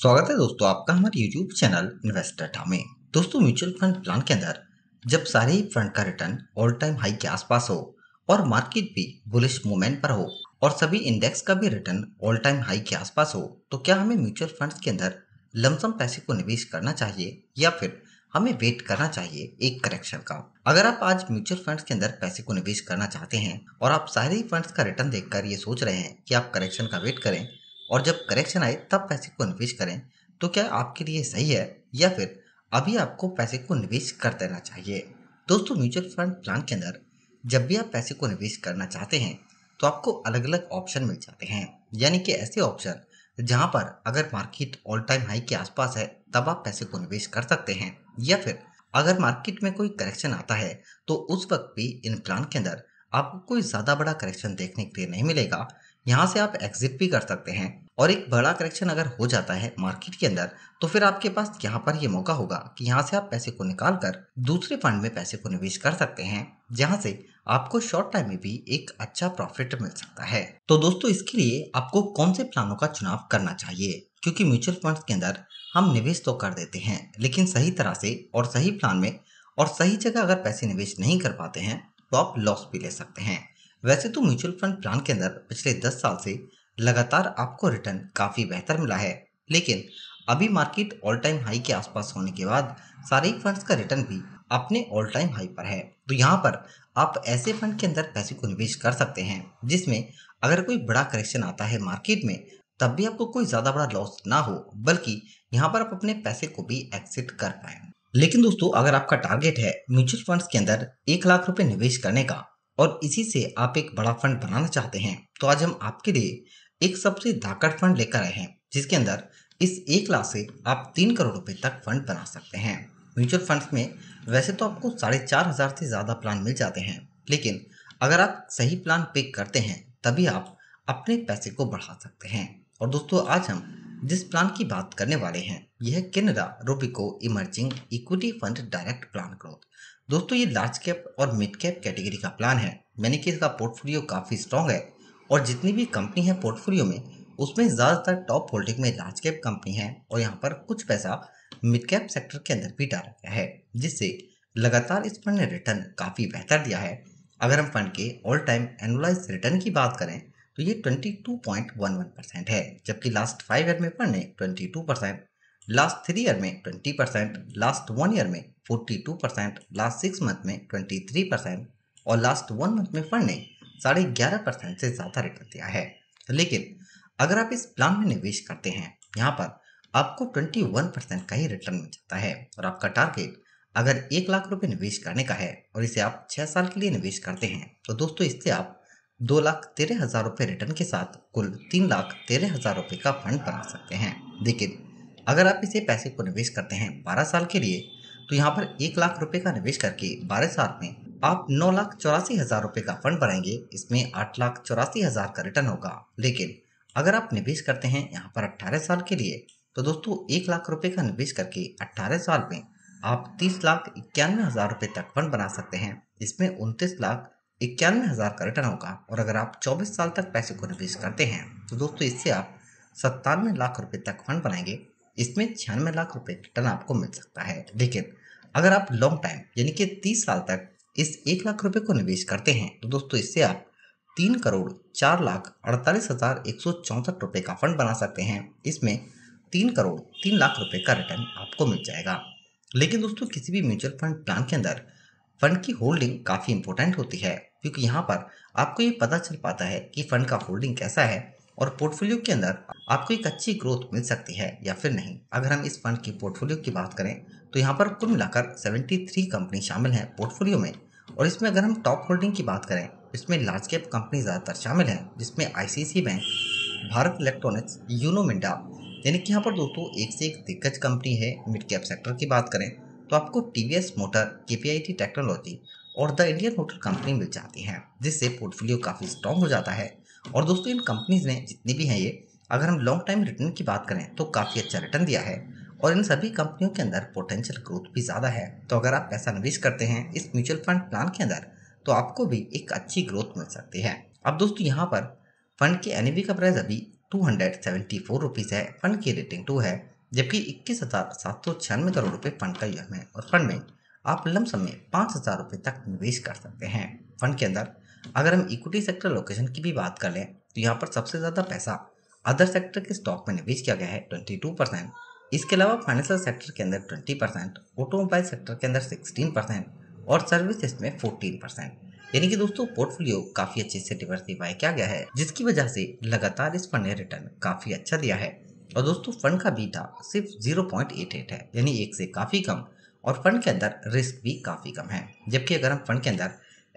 स्वागत है दोस्तों आपका हमारे यूट्यूब चैनल इन्वेस्टर में दोस्तों म्यूचुअल फंड प्लान के अंदर जब सारे ही फंड का रिटर्न ऑल टाइम हाई के आसपास हो और मार्केट भी बुलिश मूवमेंट पर हो और सभी इंडेक्स का भी रिटर्न ऑल टाइम हाई के आसपास हो तो क्या हमें म्यूचुअल फंड्स के अंदर लमसम पैसे को निवेश करना चाहिए या फिर हमें वेट करना चाहिए एक करेक्शन का अगर आप आज म्यूचुअल फंड्स के अंदर पैसे को निवेश करना चाहते हैं और आप सारे ही फंड्स का रिटर्न देखकर ये सोच रहे हैं कि आप करेक्शन का वेट करें और जब करेक्शन आए तब पैसे को निवेश करें तो क्या आपके लिए सही है या फिर अभी आपको पैसे को निवेश कर देना चाहिए दोस्तों म्यूचुअल फंड प्लान के अंदर जब भी आप पैसे को निवेश करना चाहते हैं तो आपको अलग अलग ऑप्शन मिल जाते हैं यानी कि ऐसे ऑप्शन जहां पर अगर मार्केट ऑल टाइम हाई के आसपास है तब आप पैसे को निवेश कर सकते हैं या फिर अगर मार्केट में कोई करेक्शन आता है तो उस वक्त भी इन प्लान के अंदर आपको कोई ज़्यादा बड़ा करेक्शन देखने के लिए नहीं मिलेगा यहाँ से आप एग्जिट भी कर सकते हैं और एक बड़ा करेक्शन अगर हो जाता है मार्केट के अंदर तो फिर आपके पास यहाँ पर ये मौका होगा कि यहाँ से आप पैसे को निकाल कर दूसरे फंड में पैसे को निवेश कर सकते हैं जहाँ से आपको शॉर्ट टाइम में भी एक अच्छा प्रॉफिट मिल सकता है तो दोस्तों इसके लिए आपको कौन से प्लानों का चुनाव करना चाहिए क्योंकि म्यूचुअल फंड के अंदर हम निवेश तो कर देते हैं लेकिन सही तरह से और सही प्लान में और सही जगह अगर पैसे निवेश नहीं कर पाते हैं तो आप लॉस भी ले सकते हैं वैसे तो म्यूचुअल फंड प्लान के अंदर पिछले दस साल से लगातार आपको रिटर्न काफ़ी बेहतर मिला है लेकिन अभी मार्केट ऑल टाइम हाई के आसपास होने के बाद सारे फंड्स का रिटर्न भी अपने ऑल टाइम हाई पर है तो यहाँ पर आप ऐसे फंड के अंदर पैसे को निवेश कर सकते हैं जिसमें अगर कोई बड़ा करेक्शन आता है मार्केट में तब भी आपको कोई ज़्यादा बड़ा लॉस ना हो बल्कि यहाँ पर आप अपने पैसे को भी एक्सिट कर पाए लेकिन दोस्तों अगर आपका टारगेट है म्यूचुअल फंड्स के अंदर एक लाख रुपए निवेश करने का और इसी से आप एक बड़ा फंड बनाना चाहते हैं तो आज हम आपके लिए एक सबसे धाकड़ फंड लेकर आए हैं जिसके अंदर इस एक लाख से आप तीन करोड़ रुपए तक फंड बना सकते हैं म्यूचुअल फंड्स में वैसे तो आपको साढ़े चार हज़ार से ज़्यादा प्लान मिल जाते हैं लेकिन अगर आप सही प्लान पिक करते हैं तभी आप अपने पैसे को बढ़ा सकते हैं और दोस्तों आज हम जिस प्लान की बात करने वाले हैं यह Canara Robeco emerging equity fund direct plan growth दोस्तों ये लार्ज कैप और मिड कैप कैटेगरी का प्लान है यानी कि इसका पोर्टफोलियो काफ़ी स्ट्रॉन्ग है और जितनी भी कंपनी है पोर्टफोलियो में उसमें ज़्यादातर टॉप होल्डिंग में लार्ज कैप कंपनी है और यहाँ पर कुछ पैसा मिड कैप सेक्टर के अंदर भी डाला गया है जिससे लगातार इस फंड ने रिटर्न काफ़ी बेहतर दिया है अगर हम फंड के ऑल टाइम एनुलाइज रिटर्न की बात करें तो ये 22.11 परसेंट है जबकि लास्ट फाइव ईयर में पढ़ने 22 परसेंट लास्ट थ्री ईयर में 20 परसेंट लास्ट वन ईयर में 42 परसेंट लास्ट सिक्स मंथ में 23 परसेंट और लास्ट वन मंथ में पढ़ने साढ़े ग्यारह परसेंट से ज़्यादा रिटर्न दिया है लेकिन अगर आप इस प्लान में निवेश करते हैं यहाँ पर आपको 21 परसेंट का ही रिटर्न मिल जाता है और आपका टारगेट अगर एक लाख रुपये निवेश करने का है और इसे आप छः साल के लिए निवेश करते हैं तो दोस्तों इससे आप दो लाख तेरह हजार रुपये रिटर्न के साथ कुल तीन लाख तेरह हजार रुपये का फंड बना सकते हैं लेकिन अगर आप इसे पैसे को निवेश करते हैं बारह साल के लिए तो यहाँ पर एक लाख रुपये का निवेश करके बारह साल में आप नौ लाख चौरासी हजार रुपये का फंड बनाएंगे इसमें आठ लाख चौरासी हजार का रिटर्न होगा लेकिन अगर आप निवेश करते हैं यहाँ पर अट्ठारह साल के लिए तो दोस्तों एक लाख रुपये का निवेश करके अट्ठारह साल में आप तीस लाख इक्यानवे हजार रुपये तक फंड बना सकते हैं इसमें उनतीस लाख इक्यानवे हज़ार का रिटर्न होगा और अगर आप 24 साल तक पैसे को निवेश करते हैं तो दोस्तों इससे आप सत्तानवे लाख रुपए तक फंड बनाएंगे इसमें छियानवे लाख रुपए रिटर्न आपको मिल सकता है लेकिन अगर आप लॉन्ग टाइम यानी कि तीस साल तक इस एक लाख रुपये को निवेश करते हैं तो दोस्तों इससे आप तीन करोड़ चार लाख अड़तालीस हज़ार एक सौ चौंसठ रुपये का फंड बना सकते हैं इसमें तीन करोड़ तीन लाख रुपए का रिटर्न आपको मिल जाएगा लेकिन दोस्तों किसी भी म्यूचुअल फंड प्लान के अंदर फंड की होल्डिंग काफ़ी इंपॉर्टेंट होती है क्योंकि यहाँ पर आपको ये पता चल पाता है कि फंड का होल्डिंग कैसा है और पोर्टफोलियो के अंदर आपको एक अच्छी ग्रोथ मिल सकती है या फिर नहीं अगर हम इस फंड की पोर्टफोलियो की बात करें तो यहाँ पर कुल मिलाकर 73 कंपनी शामिल हैं पोर्टफोलियो में और इसमें अगर हम टॉप होल्डिंग की बात करें इसमें लार्ज कैप कंपनी ज़्यादातर शामिल हैं जिसमें I bank Bharat electronics Uno Minda यानी कि यहाँ पर दोस्तों एक से एक दिग्गज कंपनी है मिड कैप सेक्टर की बात करें तो आपको टी मोटर के टेक्नोलॉजी और द इंडियन मोटर कंपनी मिल जाती है जिससे पोर्टफोलियो काफ़ी स्ट्रॉन्ग हो जाता है और दोस्तों इन कंपनीज ने जितनी भी हैं ये अगर हम लॉन्ग टाइम रिटर्न की बात करें तो काफ़ी अच्छा रिटर्न दिया है और इन सभी कंपनियों के अंदर पोटेंशियल ग्रोथ भी ज़्यादा है तो अगर आप पैसा निवेश करते हैं इस म्यूचुअल फंड प्लान के अंदर तो आपको भी एक अच्छी ग्रोथ मिल सकती है अब दोस्तों यहाँ पर फंड के एन का प्राइस अभी two hundred seventy four rupees है फंड की रेटिंग टू है जबकि इक्कीस हजार सात सौ छियानवे करोड़ रुपए फंड का यूएम है और फंड में आप लमसम में पाँच हजार रुपये तक निवेश कर सकते हैं फंड के अंदर अगर हम इक्विटी सेक्टर लोकेशन की भी बात कर लें तो यहाँ पर सबसे ज़्यादा पैसा अदर सेक्टर के स्टॉक में निवेश किया गया है ट्वेंटी टू परसेंट इसके अलावा फाइनेंशियल सेक्टर के अंदर ट्वेंटी परसेंट ऑटोमोबाइल सेक्टर के अंदर सिक्सटीन परसेंट और सर्विसेज में फोर्टीन परसेंट यानी कि दोस्तों पोर्टफोलियो काफ़ी अच्छे से डिवर्सिफाई किया गया है जिसकी वजह से लगातार इस फंड ने रिटर्न काफ़ी अच्छा दिया है और दोस्तों फंड का बीटा सिर्फ 0.88 है यानी एक से काफ़ी कम और फंड के अंदर रिस्क भी काफ़ी कम है जबकि अगर हम फंड के अंदर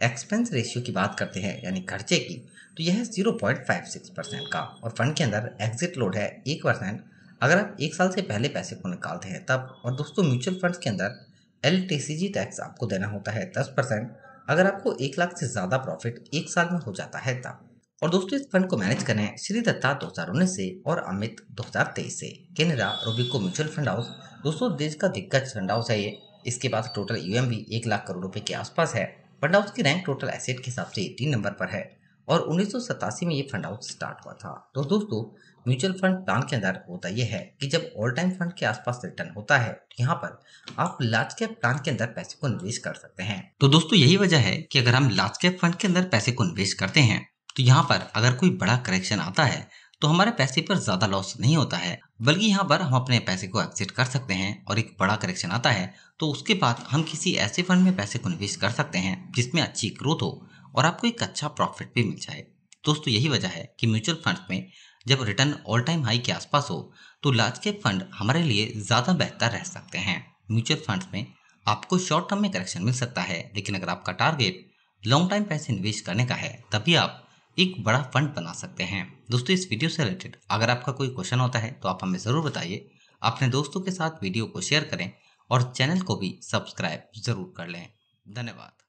एक्सपेंस रेशियो की बात करते हैं यानी खर्चे की तो यह है zero point five six percent का और फंड के अंदर एग्जिट लोड है एक परसेंट अगर आप एक साल से पहले पैसे को निकालते हैं तब और दोस्तों म्यूचुअल फंड्स के अंदर एल टैक्स आपको देना होता है दस परसेंट अगर आपको एक लाख से ज़्यादा प्रॉफिट एक साल में हो जाता है तब और दोस्तों इस फंड को मैनेज करें श्री दत्ता दो हजार उन्नीस से और अमित दो हजार तेईस से Canara Robeco mutual fund house दोस्तों देश का दिग्गज फंड हाउस है ये इसके पास टोटल यूएम भी एक लाख करोड़ रुपए के आसपास है फंड हाउस की रैंक टोटल एसेट के हिसाब से एटीन नंबर पर है और उन्नीस में ये फंड हाउस स्टार्ट हुआ था तो दोस्तों म्यूचुअल फंड प्लान के अंदर होता यह है कि जब ऑल टाइम फंड के आसपास रिटर्न होता है तो यहाँ पर आप लार्ज कैप प्लान के अंदर पैसे को निवेश कर सकते हैं तो दोस्तों यही वजह है कि अगर हम लार्ज कैप फंड के अंदर पैसे को निवेश करते हैं तो यहाँ पर अगर कोई बड़ा करेक्शन आता है तो हमारे पैसे पर ज़्यादा लॉस नहीं होता है बल्कि यहाँ पर हम अपने पैसे को एग्जिट कर सकते हैं और एक बड़ा करेक्शन आता है तो उसके बाद हम किसी ऐसे फंड में पैसे को निवेश कर सकते हैं जिसमें अच्छी ग्रोथ हो और आपको एक अच्छा प्रॉफिट भी मिल जाए दोस्तों यही वजह है कि म्यूचुअल फंड में जब रिटर्न ऑल टाइम हाई के आसपास हो तो लार्ज कैप फंड हमारे लिए ज़्यादा बेहतर रह सकते हैं म्यूचुअल फंड में आपको शॉर्ट टर्म में करेक्शन मिल सकता है लेकिन अगर आपका टारगेट लॉन्ग टाइम पैसे निवेश करने का है तभी आप एक बड़ा फंड बना सकते हैं दोस्तों इस वीडियो से रिलेटेड अगर आपका कोई क्वेश्चन होता है तो आप हमें ज़रूर बताइए अपने दोस्तों के साथ वीडियो को शेयर करें और चैनल को भी सब्सक्राइब जरूर कर लें धन्यवाद